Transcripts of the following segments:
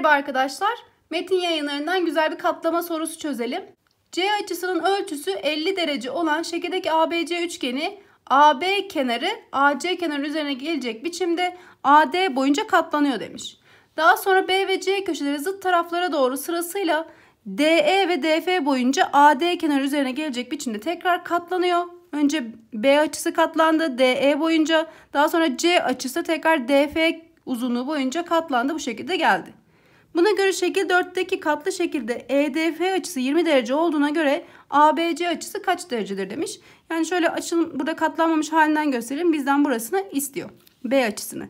Merhaba arkadaşlar. Metin yayınlarından güzel bir katlama sorusu çözelim. C açısının ölçüsü 50 derece olan şekildeki ABC üçgeni AB kenarı AC kenarı üzerine gelecek biçimde AD boyunca katlanıyor demiş. Daha sonra B ve C köşeleri zıt taraflara doğru sırasıyla DE ve DF boyunca AD kenarı üzerine gelecek biçimde tekrar katlanıyor. Önce B açısı katlandı DE boyunca daha sonra C açısı tekrar DF uzunluğu boyunca katlandı bu şekilde geldi. Buna göre şekil 4'teki katlı şekilde EDF açısı 20 derece olduğuna göre ABC açısı kaç derecedir demiş. Yani şöyle açılım burada katlanmamış halinden gösterelim. Bizden burasını istiyor. B açısını.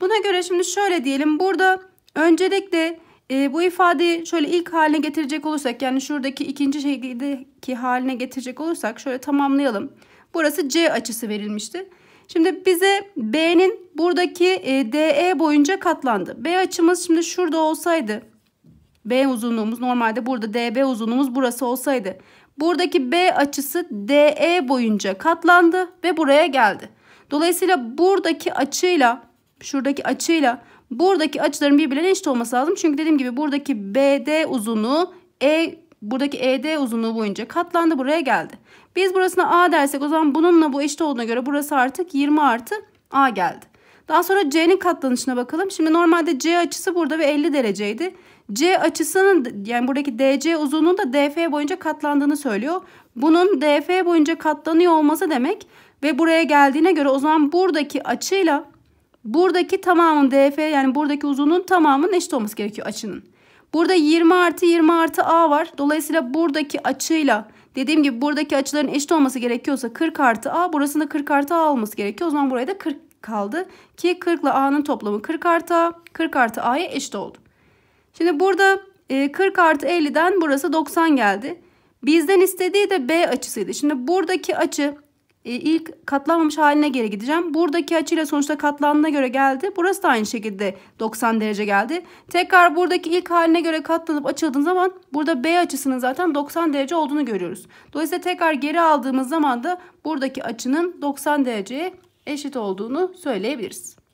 Buna göre şimdi şöyle diyelim. Burada öncelikle e, bu ifadeyi şöyle ilk haline getirecek olursak yani şuradaki ikinci şekildeki haline getirecek olursak şöyle tamamlayalım. Burası C açısı verilmişti. Şimdi bize B'nin buradaki e, DE boyunca katlandı. B açımız şimdi şurada olsaydı B uzunluğumuz normalde burada DB uzunluğumuz burası olsaydı. Buradaki B açısı DE boyunca katlandı ve buraya geldi. Dolayısıyla buradaki açıyla şuradaki açıyla buradaki açıların birbirine eşit olması lazım. Çünkü dediğim gibi buradaki BD uzunluğu E buradaki ED uzunluğu boyunca katlandı buraya geldi. Biz burasına A dersek o zaman bununla bu eşit olduğuna göre burası artık 20 artı A geldi. Daha sonra C'nin katlanışına bakalım. Şimdi normalde C açısı burada ve 50 dereceydi. C açısının yani buradaki DC uzunluğun da DF boyunca katlandığını söylüyor. Bunun DF boyunca katlanıyor olması demek ve buraya geldiğine göre o zaman buradaki açıyla buradaki tamamın DF yani buradaki uzunluğun tamamının eşit olması gerekiyor açının. Burada 20 artı 20 artı A var. Dolayısıyla buradaki açıyla dediğim gibi buradaki açıların eşit olması gerekiyorsa 40 artı A burasında 40 artı A olması gerekiyor. O zaman buraya da 40 kaldı. Ki 40 ile A'nın toplamı 40 artı A. 40 artı A'ya eşit oldu. Şimdi burada 40 e, artı 50'den burası 90 geldi. Bizden istediği de B açısıydı. Şimdi buradaki açı e, ilk katlanmamış haline geri gideceğim. Buradaki açıyla sonuçta katlandığına göre geldi. Burası da aynı şekilde 90 derece geldi. Tekrar buradaki ilk haline göre katlanıp açıldığın zaman burada B açısının zaten 90 derece olduğunu görüyoruz. Dolayısıyla tekrar geri aldığımız zaman da buradaki açının 90 dereceye eşit olduğunu söyleyebiliriz.